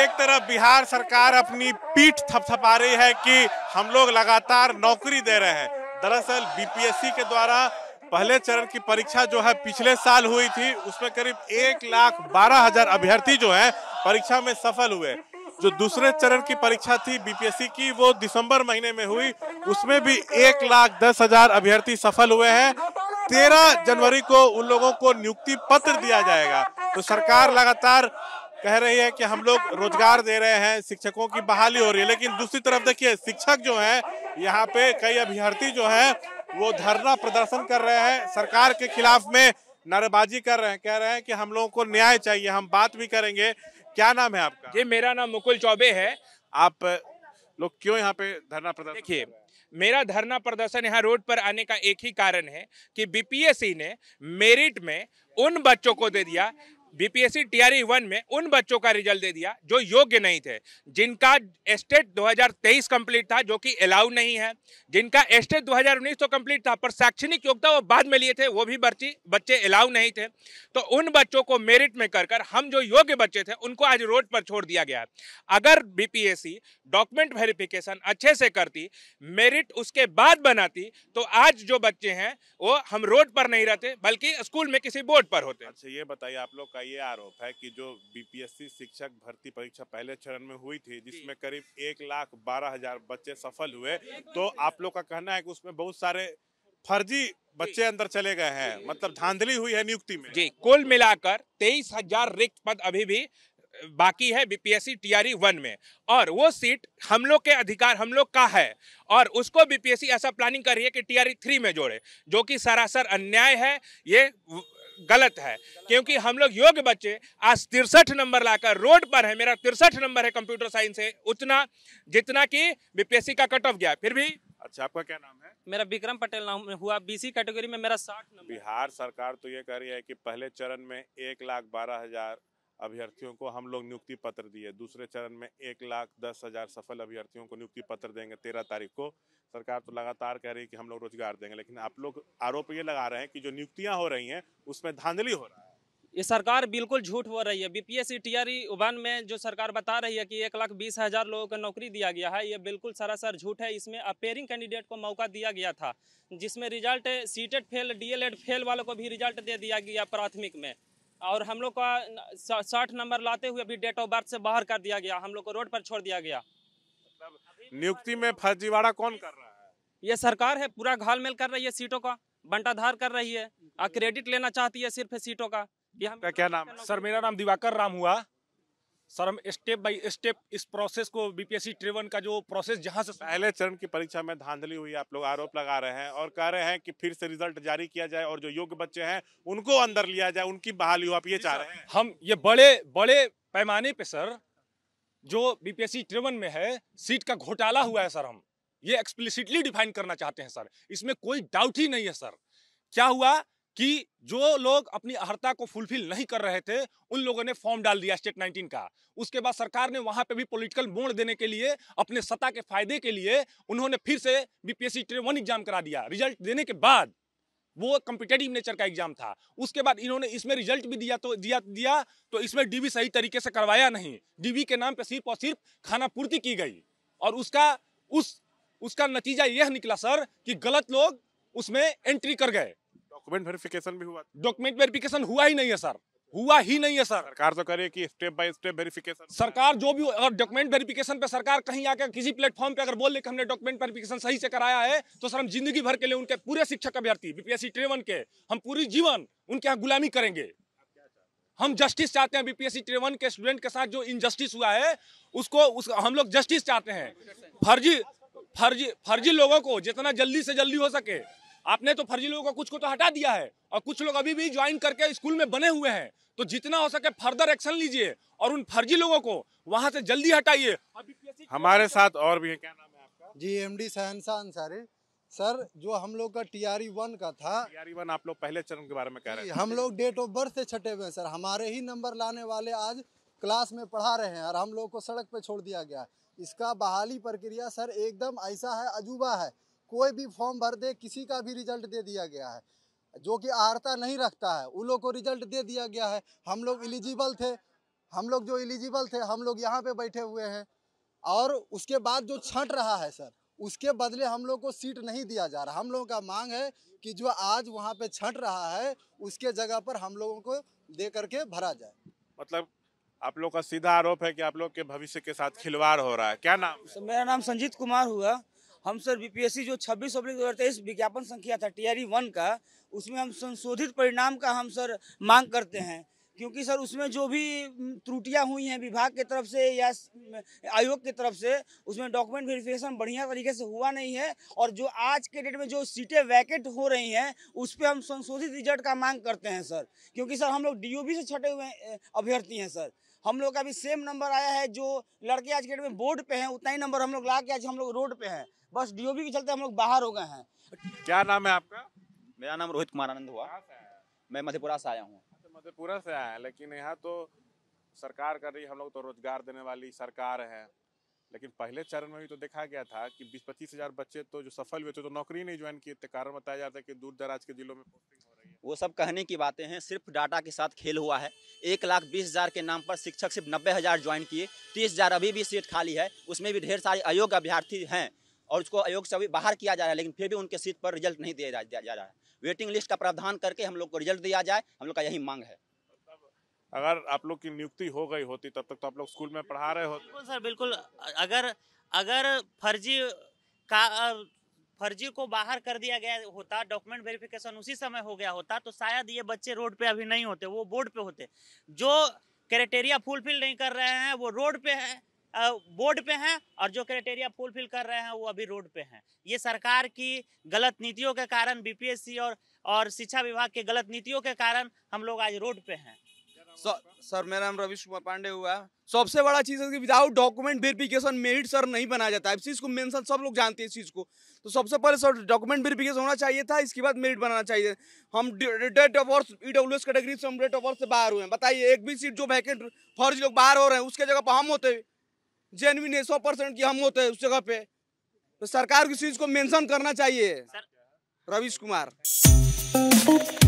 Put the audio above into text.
एक तरफ बिहार सरकार अपनी पीठ थपथपा रही है कि हम लोग लगातार नौकरी दे रहे हैं दरअसल बीपीएससी के द्वारा पहले चरण की परीक्षा जो है पिछले साल हुई थी उसमें करीब एक लाख बारह हजार अभ्यर्थी जो है परीक्षा में सफल हुए जो दूसरे चरण की परीक्षा थी बीपीएससी की वो दिसंबर महीने में हुई उसमें भी एक लाख दस हजार अभ्यर्थी सफल हुए हैं तेरह जनवरी को उन लोगों को नियुक्ति पत्र दिया जाएगा तो सरकार लगातार कह रही है कि हम लोग रोजगार दे रहे हैं शिक्षकों की बहाली हो रही है लेकिन दूसरी तरफ देखिए शिक्षक जो हैं यहाँ पे कई अभ्यर्थी जो हैं वो धरना प्रदर्शन कर रहे हैं सरकार के खिलाफ में नारेबाजी कर रहे हैं कह रहे हैं कि हम लोगों को न्याय चाहिए हम बात भी करेंगे क्या नाम है आपका जी मेरा नाम मुकुल चौबे है आप लोग क्यों यहाँ पे धरना प्रदर्शन देखिए मेरा धरना प्रदर्शन यहाँ रोड पर आने का एक ही कारण है कि बीपीएससी ने मेरिट में उन बच्चों को दे दिया बीपीएससी टीआरई वन में उन बच्चों का रिजल्ट दे दिया जो योग्य नहीं थे जिनका एस्टेट 2023 कंप्लीट था जो कि अलाउ नहीं है जिनका एस्टेट 2019 तो कंप्लीट था पर शैक्षणिक योग्यता वो बाद में लिए थे वो भी बच्ची बच्चे अलाउ नहीं थे तो उन बच्चों को मेरिट में कर कर हम जो योग्य बच्चे थे उनको आज रोड पर छोड़ दिया गया अगर बीपीएससी डॉक्यूमेंट वेरिफिकेशन अच्छे से करती मेरिट उसके बाद बनाती तो आज जो बच्चे हैं वो हम रोड पर नहीं रहते बल्कि स्कूल में किसी बोर्ड पर होते अच्छा ये बताइए आप लोग का का ये आरोप है कि जो बीपीएससी शिक्षक भर्ती परीक्षा पहले चरण में हुई थी जिसमें करीब एक लाख बारह हजार बच्चे सफल हुए तो आप लोग का कहना है कि उसमें बहुत सारे फर्जी बच्चे अंदर चले गए हैं मतलब धांधली हुई है नियुक्ति में जी कुल मिलाकर तेईस हजार रिक्त पद अभी भी बाकी है बीपीएससी टीआरई e वन में और वो सीट हम लोग के अधिकार हम लोग का है और उसको बीपीएससी ऐसा प्लानिंग कर रही है कि टीआरई थ्री e में जोड़े जो कि सरासर अन्याय है ये गलत है क्योंकि हम लोग योग्य बच्चे आज तिरसठ नंबर लाकर रोड पर है मेरा तिरसठ नंबर है कंप्यूटर साइंस से उतना जितना कि बीपीएससी का कट ऑफ गया फिर भी अच्छा आपका क्या नाम है मेरा विक्रम पटेल नाम हुआ बीसी कैटेगरी में मेरा साठ बिहार सरकार तो ये कह रही है कि पहले चरण में एक लाख बारह हजार अभ्यर्थियों को हम लोग नियुक्ति पत्र दिए दूसरे चरण में एक लाख दस हज़ार सफल अभ्यर्थियों को नियुक्ति पत्र देंगे तेरह तारीख को सरकार तो लगातार कह रही है कि हम लोग रोजगार देंगे लेकिन आप लोग आरोप ये लगा रहे हैं कि जो नियुक्तियाँ हो रही हैं उसमें धांधली हो रहा है ये सरकार बिल्कुल झूठ हो रही है बीपीएससी टीआरई वन में जो सरकार बता रही है कि एक लाख बीस हजार लोगों को नौकरी दिया गया है ये बिल्कुल सरासर झूठ है इसमें अपेयरिंग कैंडिडेट को मौका दिया गया था जिसमें रिजल्ट सीटेड फेल डीएलएड फेल वालों को भी रिजल्ट दे दिया गया प्राथमिक में और हम लोग का साठ नंबर लाते हुए अभी डेट ऑफ बर्थ से बाहर कर दिया गया हम लोग को रोड पर छोड़ दिया गया नियुक्ति में फर्जीवाड़ा कौन कर रहा है ये सरकार है पूरा घालमेल कर रही है सीटों का बंटाधार कर रही है और क्रेडिट लेना चाहती है सिर्फ सीटों का क्या नाम सर मेरा नाम दिवाकर राम हुआ सर हम स्टेप बाय स्टेप इस प्रोसेस को बीपीएससी ट्रेवन का जो प्रोसेस जहां से पहले चरण की परीक्षा में धांधली हुई आप लोग आरोप लगा रहे हैं और कह रहे हैं कि फिर से रिजल्ट जारी किया जाए और जो योग्य बच्चे हैं उनको अंदर लिया जाए उनकी बहाली हो आप ये चाह रहे हैं हम ये बड़े बड़े पैमाने पे सर जो बीपीएससी ट्रेवन में है सीट का घोटाला हुआ है सर हम ये एक्सप्लिसिटली डिफाइन करना चाहते हैं सर इसमें कोई डाउट ही नहीं है सर क्या हुआ कि जो लोग अपनी अहर्ता को फुलफिल नहीं कर रहे थे उन लोगों ने फॉर्म डाल दिया स्टेट 19 का उसके बाद सरकार ने वहां पे भी पॉलिटिकल मोड़ देने के लिए अपने सत्ता के फायदे के लिए उन्होंने फिर से बीपीएससी ट्रेन वन एग्जाम करा दिया रिजल्ट देने के बाद वो कम्पिटेटिव नेचर का एग्जाम था उसके बाद इन्होंने इसमें रिजल्ट भी दिया तो दिया दिया तो इसमें डीबी सही तरीके से करवाया नहीं डीबी के नाम पर सिर्फ और सिर्फ खाना पूर्ति की गई और उसका उस उसका नतीजा यह निकला सर कि गलत लोग उसमें एंट्री कर गए डॉक्यूमेंट वेरिफिकेशन भी हुआ डॉक्यूमेंट वेरिफिकेशन हुआ ही नहीं है सर हुआ ही नहीं है सर सरकार तो करे कि स्टेप बाय स्टेप वेरिफिकेशन सरकार जो भी अगर डॉक्यूमेंट वेरिफिकेशन पे सरकार कहीं आकर किसी प्लेटफॉर्म पे अगर बोल ले कि हमने डॉक्यूमेंट वेरिफिकेशन सही से कराया है तो सर हम जिंदगी भर के लिए उनके पूरे शिक्षक अभ्यर्थी बीपीएससी ट्रेवन के हम पूरी जीवन उनके यहाँ गुलामी करेंगे हम जस्टिस चाहते हैं बीपीएससी ट्रेवन के स्टूडेंट के साथ जो इनजस्टिस हुआ है उसको उस हम लोग जस्टिस चाहते हैं फर्जी फर्जी फर्जी लोगों को जितना जल्दी से जल्दी हो सके आपने तो फर्जी लोगों को कुछ को तो हटा दिया है और कुछ लोग अभी भी ज्वाइन करके स्कूल में बने हुए हैं तो जितना हो सके फर्दर एक्शन लीजिए और उन फर्जी लोगों को वहाँ से जल्दी हटाइए हमारे साथ और भी है क्या नाम है आपका जी M D Sahansa Ansari sir जो हम लोग का टी आर वन का था टी आर e आप लोग पहले चरण के बारे में कह रहे हैं हम लोग डेट ऑफ बर्थ से छठे हुए सर हमारे ही नंबर लाने वाले आज क्लास में पढ़ा रहे हैं और हम लोग को सड़क पे छोड़ दिया गया इसका बहाली प्रक्रिया सर एकदम ऐसा है अजूबा है कोई भी फॉर्म भर दे किसी का भी रिजल्ट दे दिया गया है जो कि आर्ता नहीं रखता है उन लोग को रिजल्ट दे दिया गया है हम लोग एलिजिबल थे हम लोग जो एलिजिबल थे हम लोग यहाँ पे बैठे हुए हैं और उसके बाद जो छंट रहा है सर उसके बदले हम लोग को सीट नहीं दिया जा रहा हम लोगों का मांग है कि जो आज वहाँ पे छंट रहा है उसके जगह पर हम लोगों को दे करके भरा जाए मतलब आप लोग का सीधा आरोप है कि आप लोग के भविष्य के साथ खिलवाड़ हो रहा है क्या नाम मेरा नाम संजीत कुमार हुआ हम सर बीपीएससी जो छब्बीस अप्रैल दो तेईस विज्ञापन संख्या था टीआरई e वन का उसमें हम संशोधित परिणाम का हम सर मांग करते हैं क्योंकि सर उसमें जो भी त्रुटियां हुई हैं विभाग की तरफ से या आयोग की तरफ से उसमें डॉक्यूमेंट वेरिफिकेशन बढ़िया तरीके से हुआ नहीं है और जो आज के डेट में जो सीटें वैकेट हो रही हैं उस पर हम संशोधित रिजल्ट का मांग करते हैं सर क्योंकि सर हम लोग डीओबी से छठे हुए अभ्यर्थी हैं सर हम लोग का भी सेम नंबर आया है जो लड़के आज के डेट में बोर्ड पे हैं उतना ही नंबर हम लोग ला के आज हम लोग रोड पे हैं बस डीओबी के चलते हम लोग बाहर हो गए हैं क्या नाम है आपका मेरा नाम रोहित कुमार आनंद हुआ मैं मधेपुरा से आया हूँ अच्छा, मधेपुरा से आया है लेकिन यहाँ तो सरकार कर रही हम लोग तो रोजगार देने वाली सरकार है लेकिन पहले चरण में भी तो देखा गया था कि बीस पच्चीस हजार बच्चे तो जो सफल हुए थे तो नौकरी नहीं ज्वाइन किए थे कारण बताया जाता है कि दूर दराज के जिलों में पोस्टिंग वो सब कहने की बातें हैं सिर्फ डाटा के साथ खेल हुआ है एक लाख बीस हज़ार के नाम पर शिक्षक सिर्फ नब्बे हज़ार ज्वाइन किए तीस हज़ार अभी भी सीट खाली है उसमें भी ढेर सारे अयोग्य अभ्यर्थी हैं और उसको अयोग से अभी बाहर किया जा रहा है लेकिन फिर भी उनके सीट पर रिजल्ट नहीं दिया जा, जा, जा रहा है वेटिंग लिस्ट का प्रावधान करके हम लोग को रिजल्ट दिया जाए हम लोग का यही मांग है अगर आप लोग की नियुक्ति हो गई होती तब तक तो आप लोग स्कूल में पढ़ा रहे हो बिल्कुल सर बिल्कुल अगर अगर फर्जी का फर्जी को बाहर कर दिया गया होता डॉक्यूमेंट वेरिफिकेशन उसी समय हो गया होता तो शायद ये बच्चे रोड पे अभी नहीं होते वो बोर्ड पे होते जो क्राइटेरिया फुलफिल नहीं कर रहे हैं वो रोड पे है बोर्ड पे हैं और जो क्राइटेरिया फुलफिल कर रहे हैं वो अभी रोड पे हैं ये सरकार की गलत नीतियों के कारण बीपीएससी और और शिक्षा विभाग के गलत नीतियों के कारण हम लोग आज रोड पे हैं सर मेरा नाम रविश कुमार पांडे हुआ सबसे बड़ा चीज़ है कि without document verification merit sir नहीं बनाया जाता है इस चीज़ को मेंशन सब लोग जानते हैं इस चीज़ को तो सबसे पहले सर डॉक्यूमेंट वेरिफिकेशन होना चाहिए था इसके बाद मेरिट बनाना चाहिए हम date of birth E W S category से हम डेट ऑफ बर्थ से बाहर हुए हैं बताइए एक भी सीट जो वैकेंट फर्ज लोग बाहर हो रहे हैं उसके जगह पर हम होते जेनविन है सौ परसेंट की हम होते हैं उस जगह पे तो सरकार की चीज़ को मेंशन करना चाहिए रविश कुमार